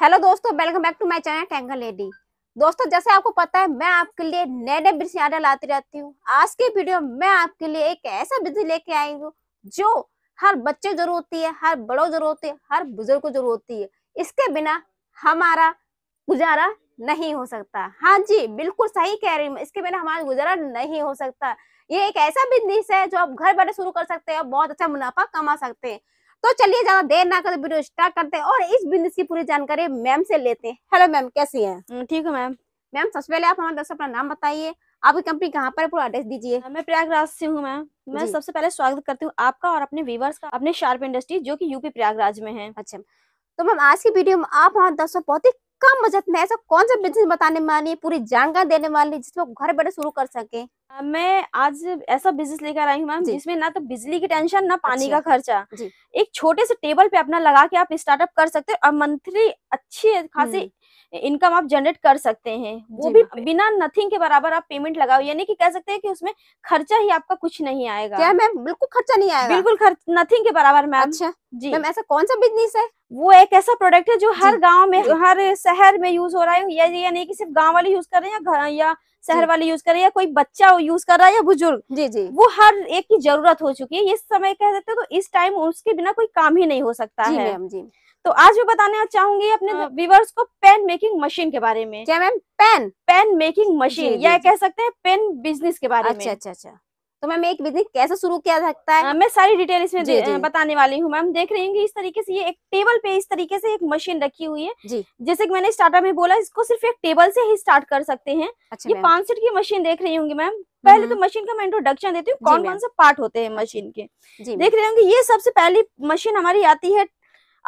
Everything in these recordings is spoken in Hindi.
हेलो दोस्तों welcome back to my channel tangle lady दोस्तों जैसे आपको पता है मैं आपके लिए नए नए बिजनेस लाती रहती हूँ आज के वीडियो में मैं आपके लिए एक ऐसा बिजनेस लेके आई हूँ जो हर बच्चे जरूर होती है हर बड़ों जरूर होती है हर बुजुर्ग को जरूर होती है इसके बिना हमारा गुजारा नहीं हो सकता हाँ जी बिल्कुल सही कह रही हूँ इसके बिना हमारा गुजारा नहीं हो सकता ये एक ऐसा बिजनेस है जो आप घर बैठे शुरू कर सकते हैं और बहुत अच्छा मुनाफा कमा सकते हैं तो चलिए ज्यादा देर ना करते वीडियो स्टार्ट करते हैं और इस बिजनेस की पूरी जानकारी मैम से लेते हैं हेलो मैम कैसी हैं हम्म, ठीक है मैम मैम सबसे पहले आप हमारे दर्शक अपना नाम बताइए आपकी कंपनी कहाँ पर पूरा एड्रेस दीजिए हाँ, मैं प्रयागराज से हूँ मैम मैं सबसे पहले स्वागत करती हूँ आपका और अपने व्यूवर्स का अपने शार्प इंडस्ट्री जो की यूपी प्रयागराज में है अच्छा तो मैम आज की वीडियो में आप हमारे दर्शक बहुत ही कम बजट में ऐसा कौन सा बिजनेस बताने वाली पूरी जानकारी देने वाली जिसमें घर बैठे शुरू कर सके मैं आज ऐसा बिजनेस लेकर आई हूँ मैम जिसमें ना तो बिजली की टेंशन ना पानी अच्छा, का खर्चा एक छोटे से टेबल पे अपना लगा के आप स्टार्टअप कर सकते हैं और मंथली अच्छी खासी हम्म। इनकम आप जनरेट कर सकते हैं वो भी हाँ। बिना नथिंग के बराबर आप पेमेंट लगाओ यानी कि कह सकते हैं कि उसमें खर्चा ही आपका कुछ नहीं आएगा क्या मैम बिल्कुल खर्चा नहीं आएगा बिल्कुल खर्च नथिंग के बराबर मैम अच्छा जी मैम ऐसा कौन सा बिजनेस है वो एक ऐसा प्रोडक्ट है जो हर गांव में हर शहर में यूज हो रहा है या, या नहीं कि सिर्फ गांव वाले यूज कर रहे हैं या, या शहर वाले यूज कर रहे हैं या कोई बच्चा यूज कर रहा है या बुजुर्ग जी जी वो हर एक की जरूरत हो चुकी है इस समय कह देते तो इस टाइम उसके बिना कोई काम ही नहीं हो सकता जी है जी तो आज मैं बताना चाहूंगी अपने हाँ। व्यूवर्स को पेन मेकिंग मशीन के बारे में क्या ma'am pen pen making machine या कह सकते हैं पेन बिजनेस के बारे में अच्छा अच्छा अच्छा तो मैम एक बिजनेस कैसे शुरू किया सकता है मैं सारी डिटेल इसमें जी, जी. बताने वाली हूँ मैम देख रही हूँ इस तरीके से ये एक टेबल पे इस तरीके से एक मशीन रखी हुई है जी जैसे कि मैंने स्टार्टअप में बोला इसको सिर्फ एक टेबल से ही स्टार्ट कर सकते हैं अच्छा, ये पांच सीट की मशीन देख रही होंगी मैम हम्म। पहले तो मशीन का मैं इंट्रोडक्शन देती हूँ कौन कौन से पार्ट होते हैं मशीन के देख रहे होंगे ये सबसे पहली मशीन हमारी आती है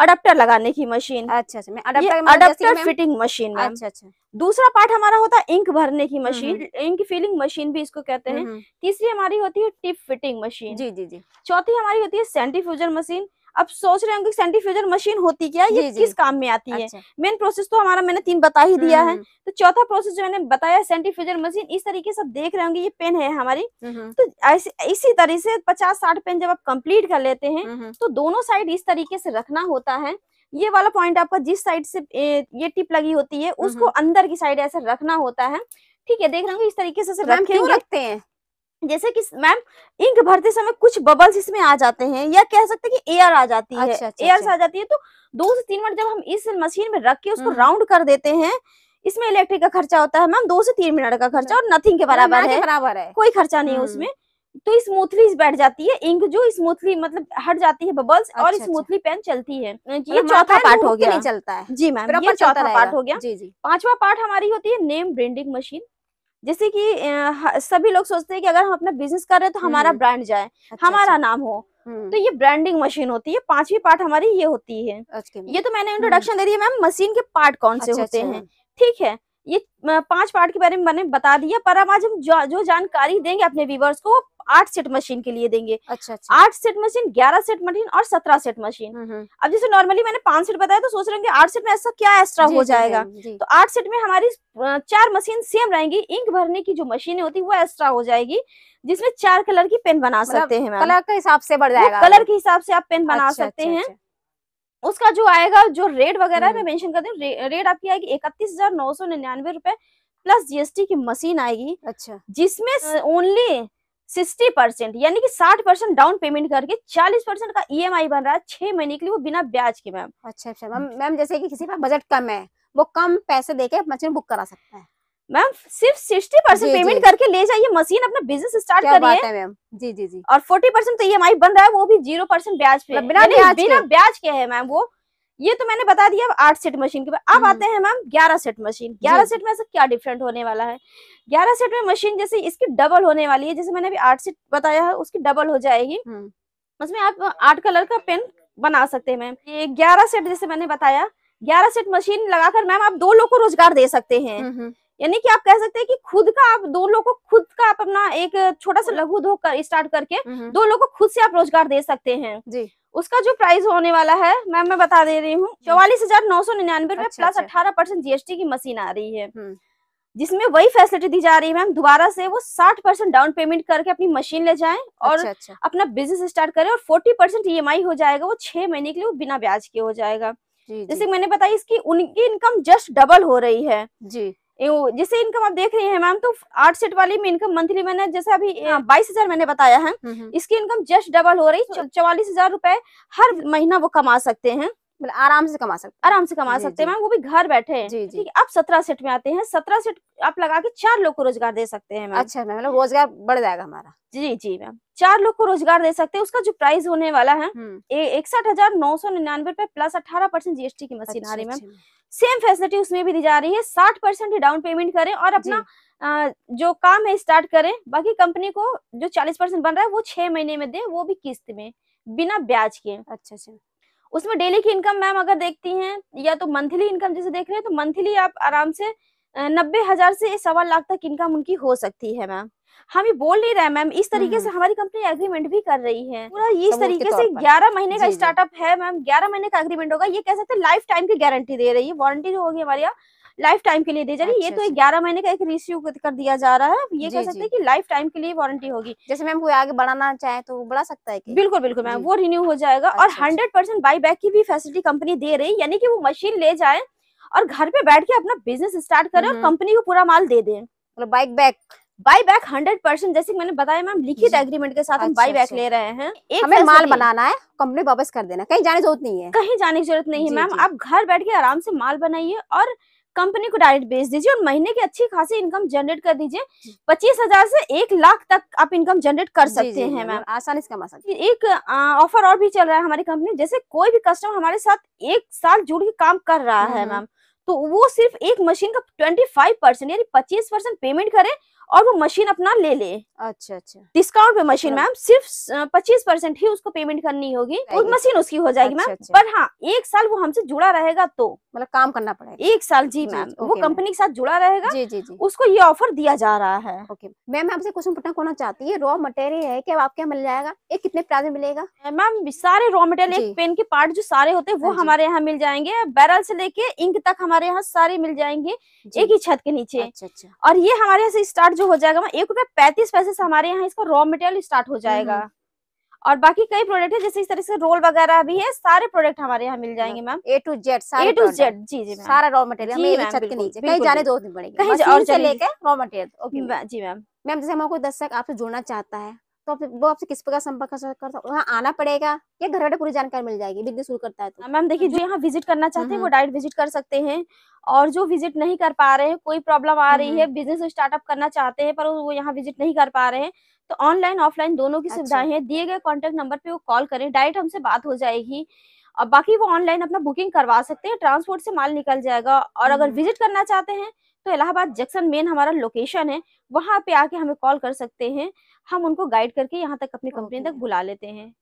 अडाप्टर लगाने की मशीन अच्छा अच्छा फिटिंग मशीन अच्छा अच्छा दूसरा पार्ट हमारा होता है इंक भरने की मशीन इंक फिलिंग मशीन भी इसको कहते हैं हम्म, हम्म। तीसरी हमारी होती है टिप फिटिंग मशीन जी जी जी चौथी हमारी होती है सेंटीफ्यूजर मशीन अब सोच रहे होंगे सेंट्रीफ्यूजर मशीन होती क्या ये किस काम में आती अच्छा। है मेन प्रोसेस तो हमारा मैंने तीन बता ही दिया है हम्म। तो चौथा प्रोसेस जो मैंने बताया सेंट्रीफ्यूजर मशीन इस तरीके से देख रहे होंगे ये पेन है हमारी हम्म। तो इसी तरह से पचास साठ पेन जब आप कम्प्लीट कर लेते हैं हम्म। तो दोनों साइड इस तरीके से रखना होता है ये वाला पॉइंट आपका जिस साइड से ये टिप लगी होती है उसको अंदर की साइड ऐसे रखना होता है ठीक है देख रहे होंगे इस तरीके से रखेंगे रखते हैं जैसे कि मैम इंक भरते समय कुछ बबल्स इसमें आ जाते हैं या कह सकते हैं कि एयर आ जाती है अच्छा, अच्छा एयर अच्छा। आ जाती है तो दो से तीन मिनट जब हम इस मशीन में रख के उसको हम्म। राउंड कर देते हैं इसमें इलेक्ट्रिक का खर्चा होता है मैम दो से तीन मिनट का खर्चा और नथिंग के मतलब बराबर है बराबर है कोई खर्चा नहीं है हम्म। उसमें तो स्मूथली बैठ जाती है इंक जो स्मूथली मतलब हट जाती है बबल्स अच्छा, और स्मूथली पेन चलती है ये मतलब चौथा पार्ट हो गया नहीं चलता है जी मैम ये चौथा पार्ट हो गया जी जी पांचवा पार्ट हमारी होती है नेम ब्रेंडिंग मशीन जैसे कि सभी लोग सोचते हैं कि अगर हम अपना बिजनेस कर रहे हैं तो हमारा ब्रांड हम्म। जाए अच्छा, हमारा अच्छा। नाम हो हम्म। तो ये ब्रांडिंग मशीन होती है पांचवी पार्ट हमारी ये होती है ये तो मैंने इंट्रोडक्शन हम्म। दे दिया मैम मशीन के पार्ट कौन से अच्छा, होते अच्छा। हैं ठीक है ये पांच पार्ट के बारे में मैंने बता दिया पर अब आज हम जो, जो जानकारी देंगे अपने व्यूवर्स को वो आठ सेट मशीन के लिए देंगे अच्छा, अच्छा। आठ सेट मशीन ग्यारह सेट मशीन और सत्रह सेट मशीन हम्म, हम्म। अब जैसे नॉर्मली मैंने पांच सेट बताया तो सोच रहे आठ सेट में ऐसा क्या एक्स्ट्रा हो जाएगा तो आठ सेट में हमारी चार मशीन सेम रहेंगी इंक भरने की जो मशीन होती है वो एक्स्ट्रा हो जाएगी जिसमें चार कलर की पेन बना मतलब सकते हैं कलर के हिसाब से बढ़ जाएगा कलर के हिसाब से आप पेन बना अच्छा, सकते अच्छा, हैं अच्छा। उसका जो आएगा जो रेट वगैरह हम्म। मैं मेंशन कर दूं रे, रेट आपकी आएगी इकतीस हजार नौ सौ निन्यानवे रुपए प्लस जीएसटी की मशीन आएगी अच्छा जिसमें ओनली तो सिक्सटी परसेंट यानी कि साठ परसेंट डाउन पेमेंट करके चालीस परसेंट का ईएमआई e बन रहा है छह महीने के लिए वो बिना ब्याज के मैम अच्छा अच्छा मैम मैम जैसे कि किसी का बजट कम है वो कम पैसे देके मशीन बुक करा सकता है मैम सिर्फ सिक्सटी परसेंट पेमेंट जी, करके ले जाइए मशीन अपना बिजनेस स्टार्ट करिए मैम जी जी जी और फोर्टी परसेंट तो ई e बन रहा है वो भी जीरो परसेंट ब्याज पे मतलब बिना ब्याज के है मैम वो ये तो मैंने बता दिया आठ सेट मशीन के बाद अब हम्म। आते हैं मैम ग्यारह सेट मशीन ग्यारह सेट में से क्या डिफरेंट होने वाला है ग्यारह सेट में मशीन जैसे इसकी डबल होने वाली है जैसे मैंने अभी आठ सेट बताया है उसकी डबल हो जाएगी हम्म। उसमें आप आठ कलर का पेन बना सकते हैं मैम ये ग्यारह सेट जैसे मैंने बताया ग्यारह सेट मशीन लगाकर मैम आप दो लोग को रोजगार दे सकते हैं हम्म, यानी कि आप कह सकते हैं कि खुद का आप दो लोगों को खुद का आप अपना एक छोटा सा लघु उद्योग कर, स्टार्ट करके दो लोगों को खुद से आप रोजगार दे सकते हैं जी उसका जो प्राइस होने वाला है मैम मैं बता दे रही हूँ हम्म। चौवालीस हजार नौ सौ निन्यानवे रूपए अच्छा, प्लस अच्छा। अठारह परसेंट जीएसटी की मशीन आ रही है हम्म। जिसमें वही फैसिलिटी दी जा रही है मैम दोबारा से वो साठ परसेंट डाउन पेमेंट करके अपनी मशीन ले जाए और अच्छा, अच्छा। अपना बिजनेस स्टार्ट करें और फोर्टी परसेंट ई e हो जाएगा वो छह महीने के लिए वो बिना ब्याज के हो जाएगा जी, जैसे मैंने बताया इसकी उनकी इनकम जस्ट डबल हो रही है जी जैसे इनकम आप देख रही हैं मैम तो आठ सेट वाली में इनकम मंथली मैंने जैसे अभी हाँ। बाईस हजार मैंने बताया है हम्म, हम्म। इसकी इनकम जस्ट डबल हो रही तो चौवालीस हजार रूपए हर महीना वो कमा सकते हैं आराम से कमा सकते आराम से कमा सकते हैं मैम वो भी घर बैठे हैं जी है आप सत्रह सेट में आते हैं सत्रह सेट आप लगा के चार लोग को रोजगार दे सकते हैं अच्छा मैम मतलब रोजगार बढ़ जाएगा हमारा जी जी मैम चार लोग को रोजगार दे सकते हैं उसका जो प्राइस होने वाला है इकसठ हम्म। हजार नौ सौ निन्यानवे रुपए प्लस अठारह परसेंट जीएसटी की मशीन आ रही है सेम फैसिलिटी उसमें भी दी जा रही है साठ परसेंट डाउन पेमेंट करें और अपना जो काम है स्टार्ट करें बाकी कंपनी को जो चालीस परसेंट बन रहा है वो छह महीने में दे वो भी किस्त में बिना ब्याज के अच्छा अच्छा उसमें डेली की इनकम मैम अगर देखती हैं या तो मंथली इनकम जैसे देख रहे हैं तो मंथली आप आराम से नब्बे हजार से सवा लाख तक इनकम उनकी हो सकती है मैम हम ये बोल नहीं रहे मैम इस तरीके से हम्म। हमारी कंपनी एग्रीमेंट भी कर रही है पूरा इस तरीके से 11 महीने का स्टार्टअप है मैम 11 महीने का एग्रीमेंट होगा ये कह सकते हैं लाइफ टाइम की गारंटी दे रही है वारंटी जो होगी हमारे यहाँ लाइफ टाइम के लिए दे जा रही है ये अच्छा, तो अच्छा। ग्यारह महीने का एक रिस्यू कर दिया जा रहा है ये कह सकते हैं कि लाइफ टाइम के लिए वारंटी होगी जैसे मैम कोई आगे बढ़ाना चाहे तो बढ़ा सकता है कि बिल्कुल बिल्कुल मैम वो रिन्यू हो जाएगा और हंड्रेड परसेंट बाई बैक की भी फैसिलिटी कंपनी दे रही है यानी कि वो मशीन ले जाए और घर पे बैठ के अपना बिजनेस स्टार्ट करे और कंपनी हम्म, हम्म। को पूरा माल दे दे मतलब buy back buy back hundred percent जैसे मैंने बताया मैम लिखित एग्रीमेंट के साथ हम बाई अच्छा, बैक अच्छा। ले रहे हैं एक हमें माल बनाना है कंपनी वापस कर देना कहीं जाने की जरूरत नहीं है कहीं जाने की जरूरत नहीं है मैम आप घर बैठ के आराम से माल बनाइए और कंपनी को डायरेक्ट बेच दीजिए और महीने की अच्छी खासी इनकम जनरेट कर दीजिए पच्चीस हजार से एक लाख तक आप इनकम जनरेट कर सकते जी, जी, हैं मैम आसानी से कमा सकते हैं एक ऑफर और भी चल रहा है हमारी कंपनी जैसे कोई भी कस्टमर हमारे साथ एक साल जुड़ के काम कर रहा हम्म, है हम्म। मैम तो वो सिर्फ एक मशीन का ट्वेंटी फाइव परसेंट यानी पच्चीस परसेंट पेमेंट करे और वो मशीन अपना ले ले अच्छा अच्छा डिस्काउंट पे मशीन मैम हाँ। सिर्फ पच्चीस परसेंट ही उसको पेमेंट करनी होगी उस मशीन उसकी हो जाएगी मैम अच्छा, अच्छा। पर हाँ एक साल वो हमसे जुड़ा रहेगा तो मतलब काम करना पड़ेगा एक साल जी मैम वो कंपनी के साथ जुड़ा रहेगा जी जी जी उसको ये ऑफर दिया जा रहा है ओके मैम आपसे क्वेश्चन पूछना होना चाहती है रॉ मटेरियल है कि आपके मिल जाएगा एक कितने प्राइस में मिलेगा मैम सारे रॉ मटेरियल एक पेन के पार्ट जो सारे होते हैं वो हाँ, हमारे यहाँ मिल जाएंगे बैरल से लेके इंक तक हमारे यहाँ सारे मिल जाएंगे एक ही छत के नीचे अच्छा, और ये हमारे यहाँ से स्टार्ट जो हो जाएगा एक रुपया पैंतीस पैसे से हमारे यहाँ इसका रॉ मटेरियल स्टार्ट हो जाएगा हम्म। और बाकी कई प्रोडक्ट है जैसे इस तरह से रोल वगैरह भी है सारे प्रोडक्ट हमारे यहाँ मिल हाँ। जाएंगे ma'am A to Z A to Z जी जी सारा रॉ मटेरियल छत के नीचे कहीं जाने दो नहीं पड़ेगा कहीं और लेकर रॉ मटेरियल जी मैम मैम जैसे हमारे कोई दर्शक आपसे जुड़ना चाहता है तो आप वो आपसे किस प्रकार संपर्क कर सकता वहाँ आना पड़ेगा या घर बैठे पूरी जानकारी मिल जाएगी बिजनेस शुरू करता है तो हाँ, मैम देखिए जो यहाँ विजिट करना चाहते हैं हाँ, वो डायरेक्ट हाँ। विजिट कर सकते हैं और जो विजिट नहीं कर पा रहे हैं कोई प्रॉब्लम आ रही है बिजनेस स्टार्टअप करना चाहते हैं पर वो यहाँ विजिट नहीं कर पा रहे हैं तो ऑनलाइन ऑफलाइन दोनों की अच्छा। सुविधाएं हैं दिए गए कॉन्टेक्ट नंबर पे वो कॉल करें डायरेक्ट हमसे बात हो जाएगी और बाकी वो ऑनलाइन अपना बुकिंग करवा सकते हैं ट्रांसपोर्ट से माल निकल जाएगा और अगर विजिट करना चाहते हैं तो इलाहाबाद जंक्शन मेन हमारा लोकेशन है वहाँ पे आके हमें कॉल कर सकते हैं हम उनको गाइड करके यहाँ तक अपनी कंपनी तक बुला लेते हैं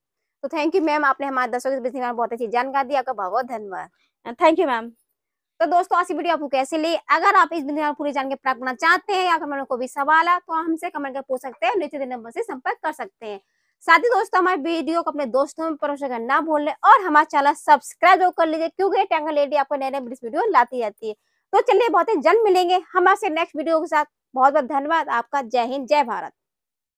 तो थैंक यू मैम आपने हमारे दर्शकों के बीच में बहुत अच्छी जानकारी दी आपका बहुत धन्यवाद थैंक यू मैम तो दोस्तों आज की वीडियो आपको कैसे ली अगर आप इस बिंदु पूरी जानकारी प्राप्त करना चाहते हैं या अगर कोई भी सवाल है तो हमसे कमेंट कर पूछ सकते हैं नीचे नंबर से संपर्क कर सकते हैं साथ ही दोस्तों हमारे वीडियो को अपने दोस्तों में परोसा करना भूल और हमारा चैनल सब्सक्राइब कर लीजिए क्योंकि टैंगल लेडी आपको नए नए वीडियो लाती जाती है तो चलिए बहुत ही जल्द मिलेंगे हमारे नेक्स्ट वीडियो के साथ बहुत बहुत धन्यवाद आपका जय हिंद जय भारत